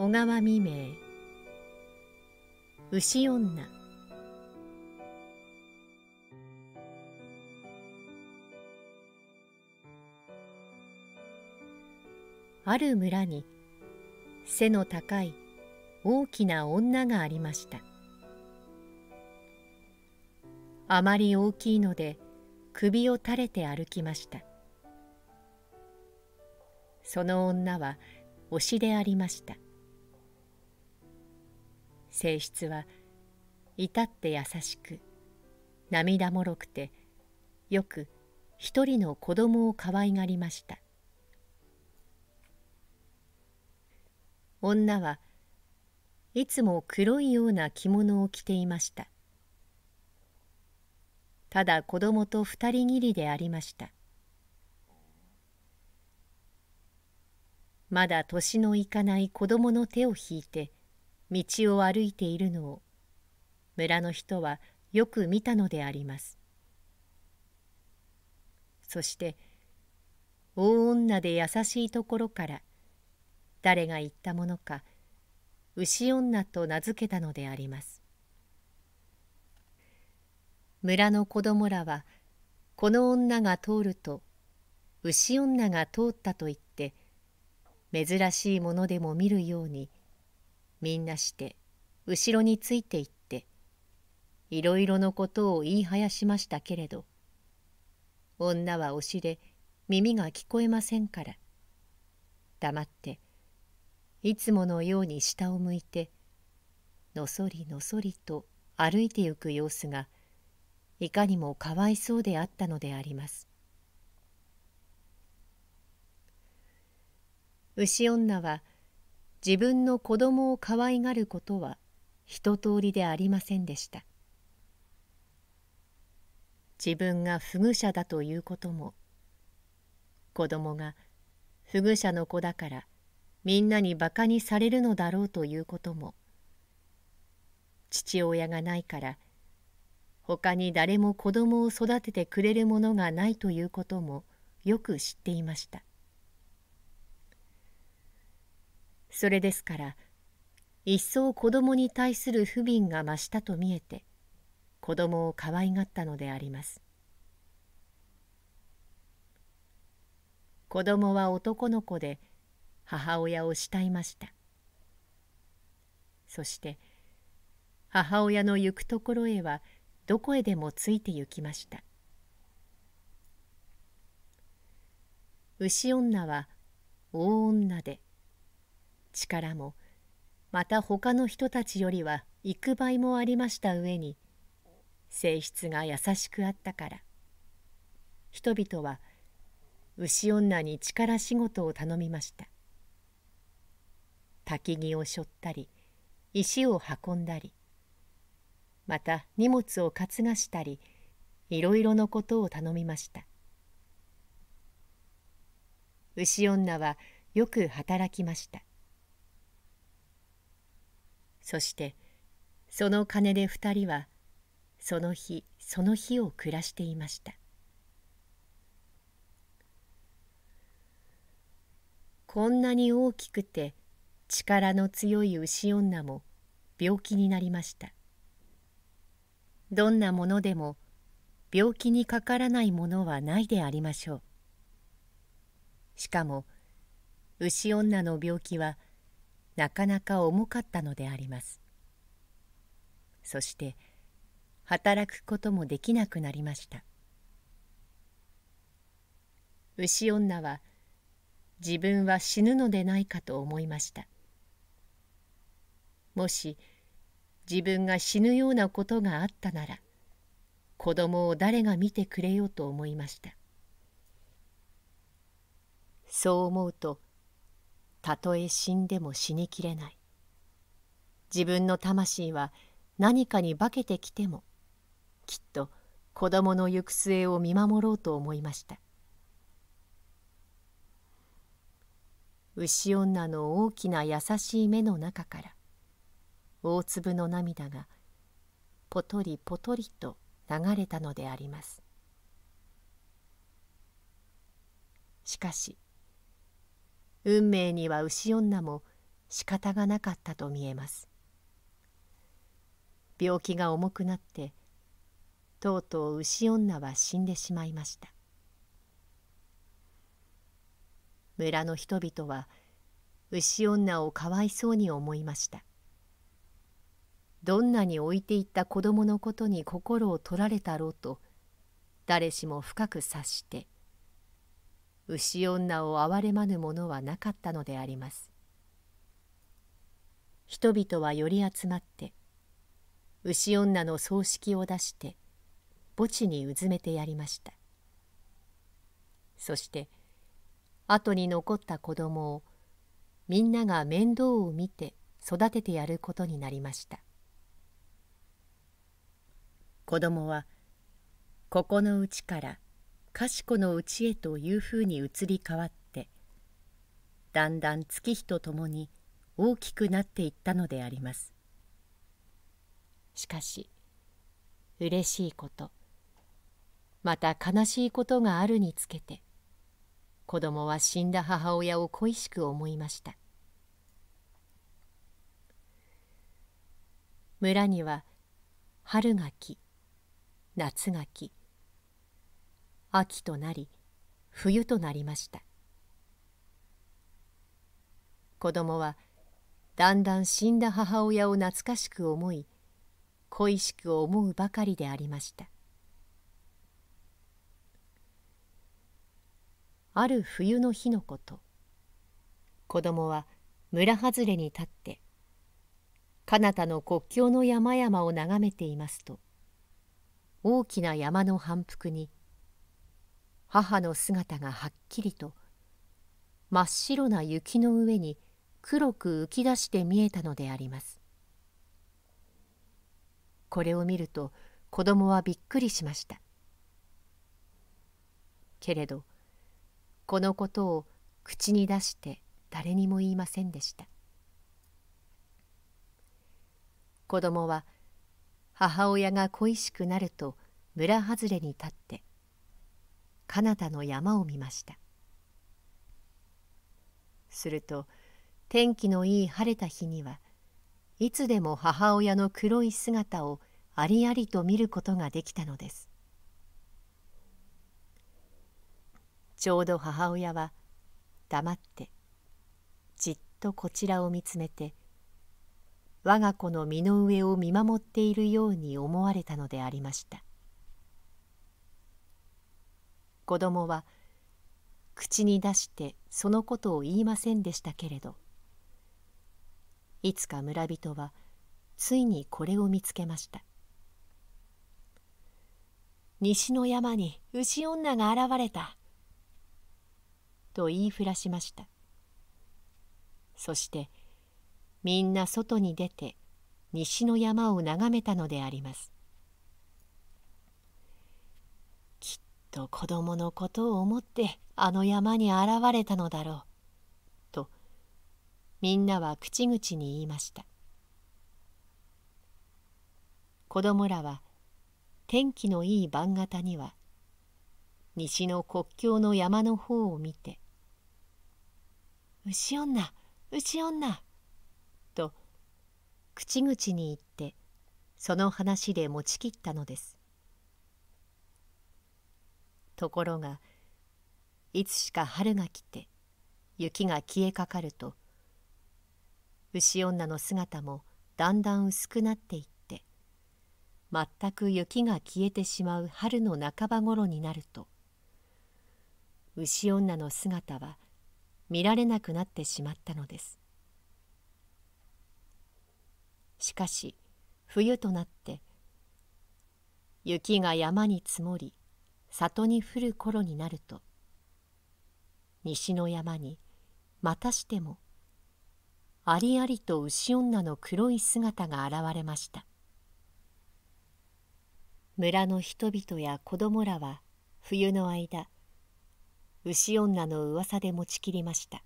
小川未明牛女ある村に背の高い大きな女がありましたあまり大きいので首を垂れて歩きましたその女は推しでありました性質は至って優しく涙もろくてよく一人の子供を可愛がりました女はいつも黒いような着物を着ていましたただ子供と二人きりでありましたまだ年のいかない子供の手を引いて道を歩いているのを村の人はよく見たのでありますそして大女で優しいところから誰が言ったものか牛女と名付けたのであります村の子供らはこの女が通ると牛女が通ったと言って珍しいものでも見るようにみんなして後ろについていっていろいろのことを言いはやしましたけれど女は押しで耳が聞こえませんから黙っていつものように下を向いてのそりのそりと歩いてゆく様子がいかにもかわいそうであったのであります。牛女は自分の子供を可愛がることは一通りでありませんでした自分が不具。者だということも子供が不具。者の子だからみんなにバカにされるのだろうということも父親がないから他に誰も子供を育ててくれるものがないということもよく知っていましたそれですから一層子供に対する不憫が増したと見えて子供を可愛がったのであります子供は男の子で母親を慕いましたそして母親の行くところへはどこへでもついて行きました牛女は大女で力もまた他の人たちよりは幾倍もありました上に性質が優しくあったから人々は牛女に力仕事を頼みました焚き木をしょったり石を運んだりまた荷物を担がしたりいろいろのことを頼みました牛女はよく働きましたそしてその金で二人はその日その日を暮らしていましたこんなに大きくて力の強い牛女も病気になりましたどんなものでも病気にかからないものはないでありましょうしかも牛女の病気はなかなか重かったのでありますそして働くこともできなくなりました牛女は自分は死ぬのでないかと思いましたもし自分が死ぬようなことがあったなら子供を誰が見てくれようと思いましたそう思うとたとえ死んでも死にきれない自分の魂は何かに化けてきてもきっと子供の行く末を見守ろうと思いました牛女の大きな優しい目の中から大粒の涙がぽとりぽとりと流れたのでありますしかし運命には牛女も仕方がなかったと見えます病気が重くなってとうとう牛女は死んでしまいました村の人々は牛女をかわいそうに思いましたどんなに置いていった子供のことに心を取られたろうと誰しも深く察して牛女を憐れまぬものはなかったのであります人々は寄り集まって牛女の葬式を出して墓地にうずめてやりましたそして後に残った子供をみんなが面倒を見て育ててやることになりました子供はここのうちからかしこのうちへというふうに移り変わってだんだん月日とともに大きくなっていったのでありますしかし嬉しいことまた悲しいことがあるにつけて子供は死んだ母親を恋しく思いました村には春が来夏が来秋となり冬となりました子供はだんだん死んだ母親を懐かしく思い恋しく思うばかりでありましたある冬の日のこと子供は村外れに立って彼方の国境の山々を眺めていますと大きな山の反復に母の姿がはっきりと真っ白な雪の上に黒く浮き出して見えたのであります。これを見ると子供はびっくりしました。けれどこのことを口に出して誰にも言いませんでした。子供は母親が恋しくなると村外れに立って彼方の山を見ましたすると天気のいい晴れた日にはいつでも母親の黒い姿をありありと見ることができたのですちょうど母親は黙ってじっとこちらを見つめて我が子の身の上を見守っているように思われたのでありました子供は口に出してそのことを言いませんでしたけれどいつか村人はついにこれを見つけました西の山に牛女が現れたと言いふらしましたそしてみんな外に出て西の山を眺めたのでありますと子供のことを思ってあの山に現れたのだろう」とみんなは口々に言いました子供らは天気のいい晩方には西の国境の山の方を見て「牛女牛女」と口々に言ってその話で持ちきったのですところがいつしか春が来て雪が消えかかると牛女の姿もだんだん薄くなっていって全く雪が消えてしまう春の半ば頃になると牛女の姿は見られなくなってしまったのですしかし冬となって雪が山に積もり里に降る頃になると西の山にまたしてもありありと牛女の黒い姿が現れました村の人々や子供らは冬の間牛女の噂で持ちきりました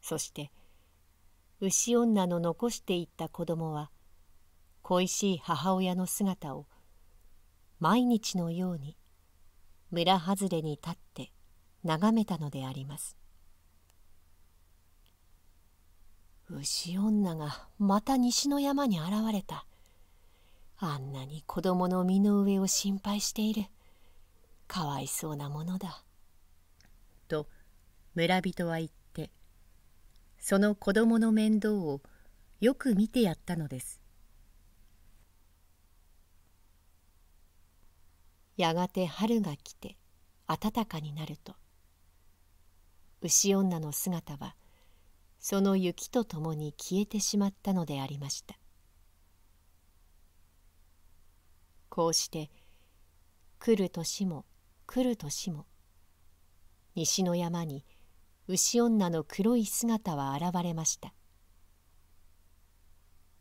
そして牛女の残していった子供は恋しい母親の姿を毎日のように村外れに立って眺めたのであります牛女がまた西の山に現れたあんなに子供の身の上を心配しているかわいそうなものだと村人は言ってその子供の面倒をよく見てやったのですやがて春が来て暖かになると牛女の姿はその雪とともに消えてしまったのでありましたこうして来る年も来る年も西の山に牛女の黒い姿は現れました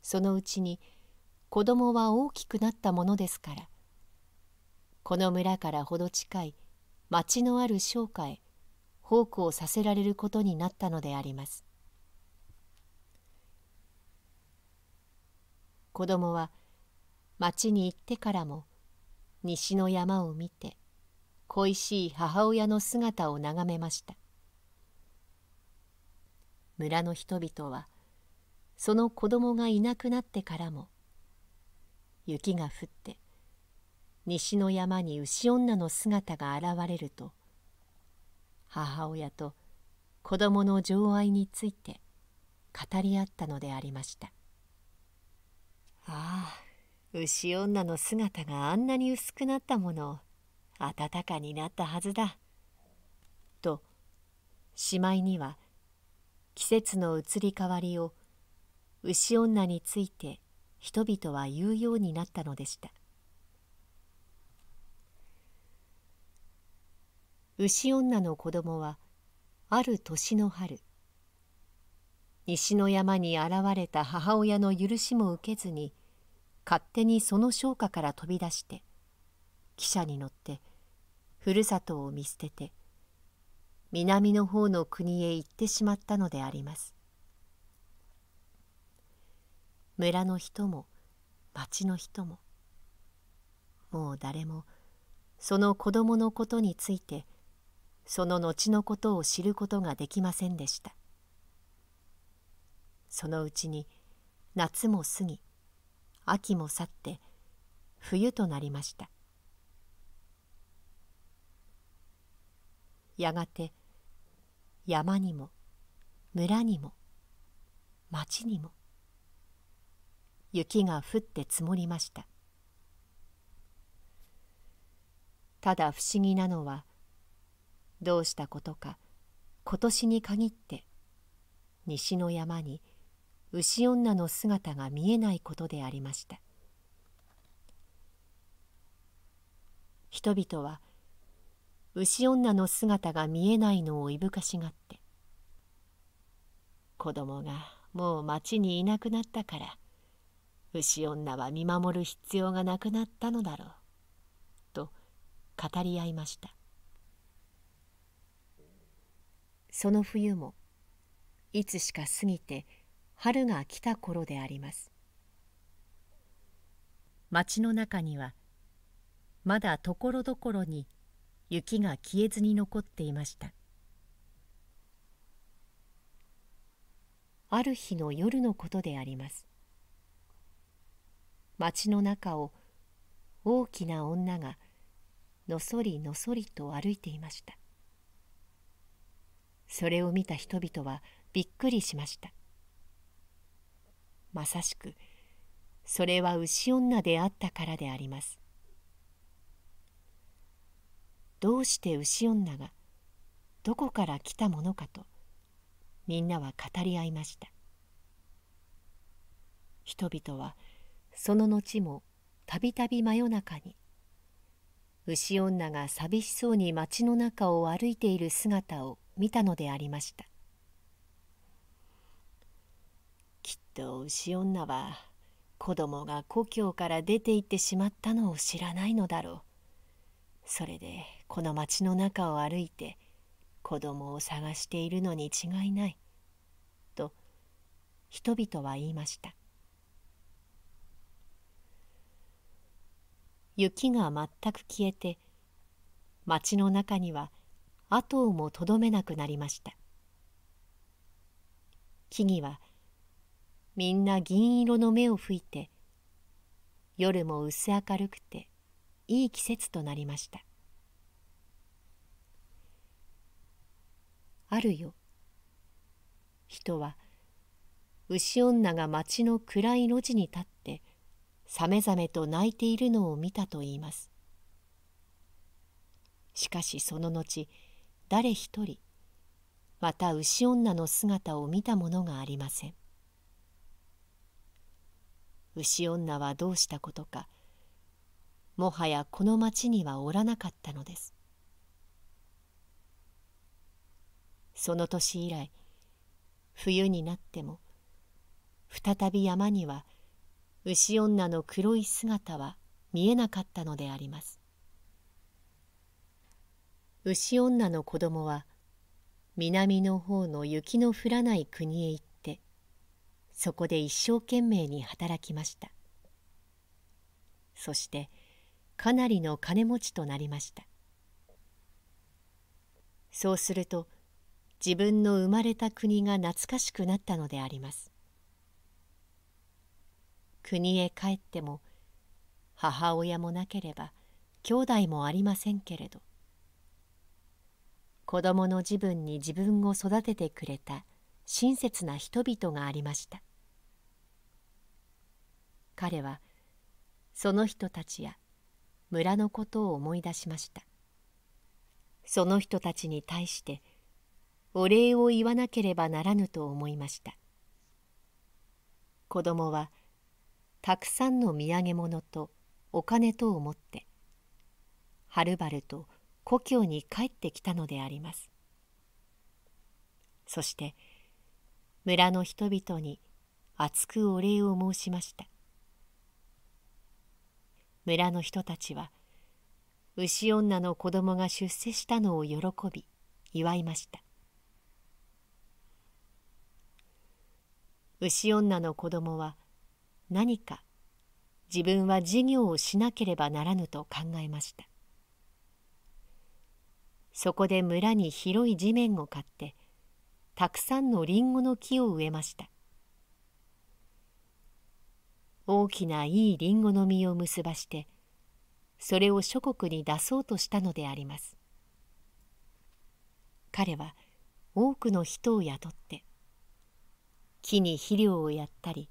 そのうちに子供は大きくなったものですからこの村からほど近い町のある商家へ奉公させられることになったのであります。子供は町に行ってからも西の山を見て恋しい母親の姿を眺めました村の人々はその子供がいなくなってからも雪が降って西の山に牛女の姿が現れると母親と子供の情愛について語り合ったのでありましたああ牛女の姿があんなに薄くなったもの暖かになったはずだとしまいには季節の移り変わりを牛女について人々は言うようになったのでした牛女の子供はある年の春西の山に現れた母親の許しも受けずに勝手にその商家から飛び出して汽車に乗ってふるさとを見捨てて南の方の国へ行ってしまったのであります。村の人も町の人ももう誰もその子供のことについてその後のことを知ることができませんでしたそのうちに夏も過ぎ秋も去って冬となりましたやがて山にも村にも町にも雪が降って積もりましたただ不思議なのはどうしたことか今年に限って西の山に牛女の姿が見えないことでありました人々は牛女の姿が見えないのをいぶかしがって子供がもう町にいなくなったから牛女は見守る必要がなくなったのだろうと語り合いましたその冬もいつしか過ぎて春が来た頃であります町の中にはまだところどころに雪が消えずに残っていましたある日の夜のことであります町の中を大きな女がのそりのそりと歩いていましたそれを見た人々はびっくりしましたまさしくそれは牛女であったからでありますどうして牛女がどこから来たものかとみんなは語り合いました人々はその後もたびたび真夜中に牛女が寂しそうに町の中を歩いている姿を見たのでありましたきっと牛女は子供が故郷から出て行ってしまったのを知らないのだろうそれでこの町の中を歩いて子供を探しているのに違いないと人々は言いました雪が全く消えて町の中には後をもとどめなくなりました木々はみんな銀色の目を吹いて夜も薄明るくていい季節となりましたあるよ人は牛女が町の暗い路地に立ってさめざめと泣いているのを見たといいますしかしその後誰一人また牛女の姿を見たものがありません牛女はどうしたことかもはやこの町にはおらなかったのですその年以来冬になっても再び山には牛女の黒い姿は見えなかったのであります牛女の子供は南の方の雪の降らない国へ行ってそこで一生懸命に働きましたそしてかなりの金持ちとなりましたそうすると自分の生まれた国が懐かしくなったのであります国へ帰っても母親もなければ兄弟もありませんけれど子供の自分に自分を育ててくれた親切な人々がありました彼はその人たちや村のことを思い出しましたその人たちに対してお礼を言わなければならぬと思いました子供はたくさんの土産物とお金と思ってはるばると故郷に帰ってきたのであります。そして村の人々に厚くお礼を申しました。村の人たちは牛女の子供が出世したのを喜び祝いました。牛女の子供は何か自分は事業をしなければならぬと考えました。そこで村に広い地面を買ってたくさんのりんごの木を植えました大きないいりんごの実を結ばしてそれを諸国に出そうとしたのであります彼は多くの人を雇って木に肥料をやったり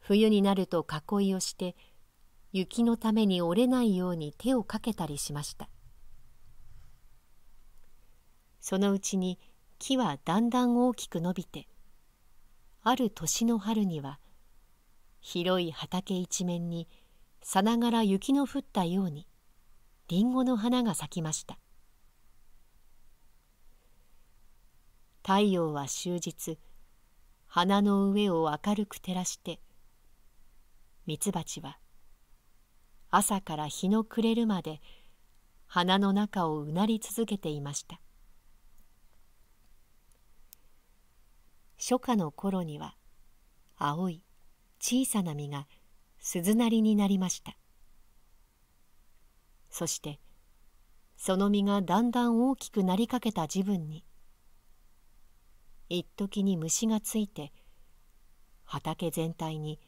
冬になると囲いをして雪のために折れないように手をかけたりしましたそのうちに木はだんだん大きく伸びてある年の春には広い畑一面にさながら雪の降ったようにりんごの花が咲きました太陽は終日花の上を明るく照らしてミツバチは朝から日の暮れるまで花の中をうなり続けていました初夏の頃には青い小さな実が鈴なりになりましたそしてその実がだんだん大きくなりかけた自分に一時に虫がついて畑全体に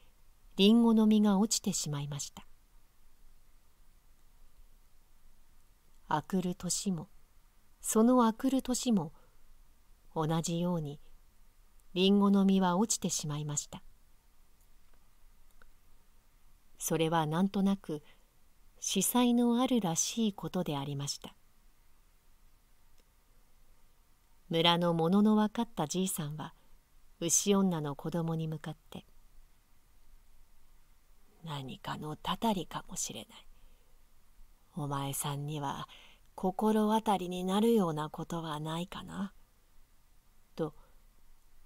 りんごの実が落ちてしまいましたあくる年もそのあくる年も同じようにりんごの実は落ちてしまいましたそれはなんとなく司祭のあるらしいことでありました村のものの分かったじいさんは牛女の子供に向かって「何かのたたりかもしれないお前さんには心当たりになるようなことはないかな?」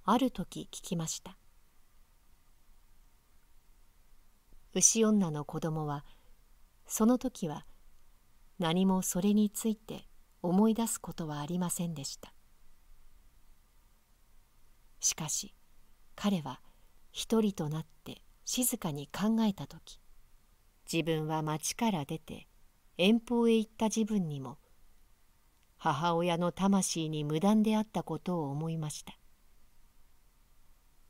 ある時聞きました牛女の子供はその時は何もそれについて思い出すことはありませんでしたしかし彼は一人となって静かに考えた時自分は町から出て遠方へ行った自分にも母親の魂に無断であったことを思いました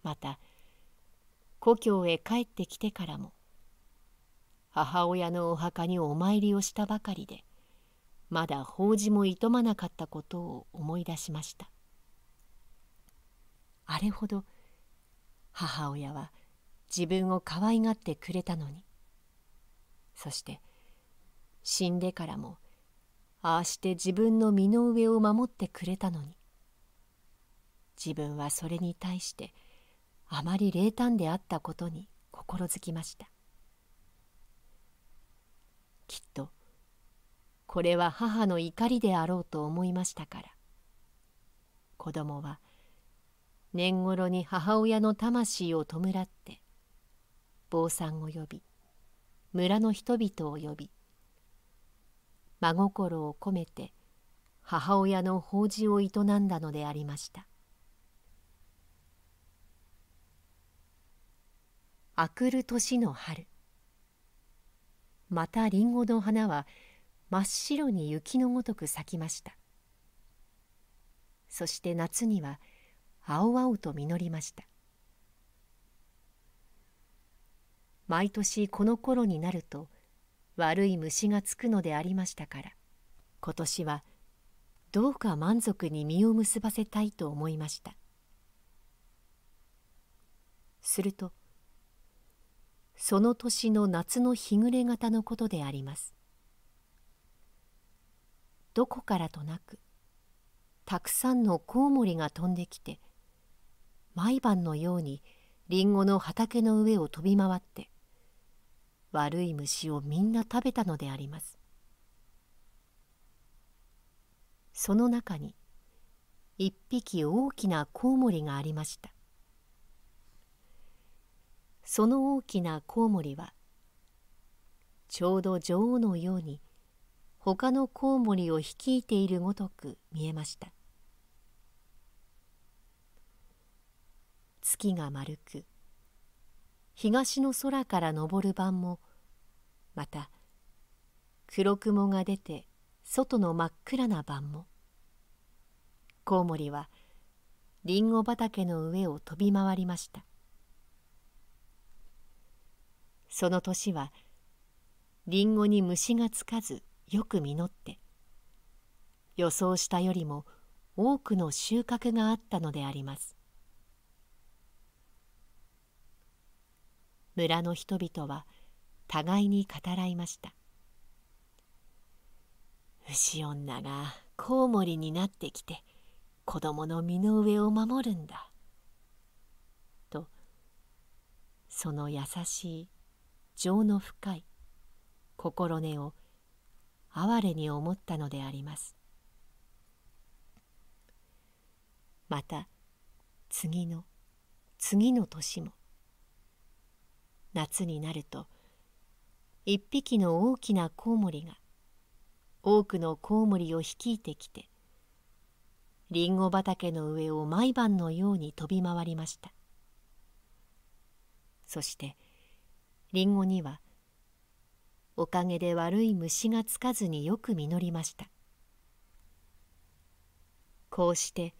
また故郷へ帰ってきてからも母親のお墓にお参りをしたばかりでまだ法事もいとまなかったことを思い出しましたあれほど母親は自分を可愛がってくれたのにそして死んでからもああして自分の身の上を守ってくれたのに自分はそれに対して「あまり冷淡であったことに心づきましたきっとこれは母の怒りであろうと思いましたから子供は年頃に母親の魂を弔って坊さんを呼び村の人々を呼び真心を込めて母親の法事を営んだのでありましたあくる年の春またリンゴの花は真っ白に雪のごとく咲きましたそして夏には青々と実りました毎年この頃になると悪い虫がつくのでありましたから今年はどうか満足に実を結ばせたいと思いましたすると「その年の夏の日暮れ方のことでありますどこからとなくたくさんのコウモリが飛んできて毎晩のようにリンゴの畑の上を飛び回って悪い虫をみんな食べたのでありますその中に一匹大きなコウモリがありましたその大きなコウモリはちょうど女王のように他のコウモリを率いているごとく見えました月が丸く東の空から昇る晩もまた黒雲が出て外の真っ暗な晩もコウモリはりんご畑の上を飛び回りましたその年はりんごに虫がつかずよく実って予想したよりも多くの収穫があったのであります村の人々は互いに語らいました牛女がコウモリになってきて子供の身の上を守るんだとその優しい情の深い心根を哀れに思ったのであります。また次の次の年も夏になると一匹の大きなコウモリが多くのコウモリを率いてきてりんご畑の上を毎晩のように飛び回りましたそしてりんごにはおかげで悪い虫がつかずによく実りましたこうして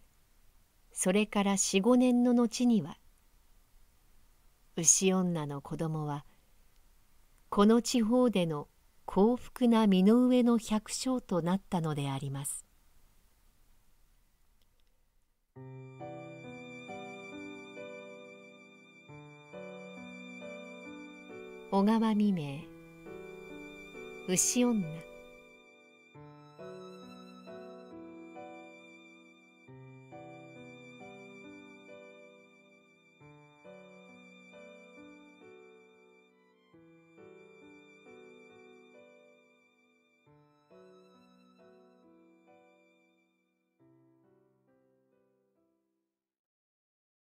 それから四五年の後には牛女の子供はこの地方での幸福な身の上の百姓となったのであります。小川未明牛女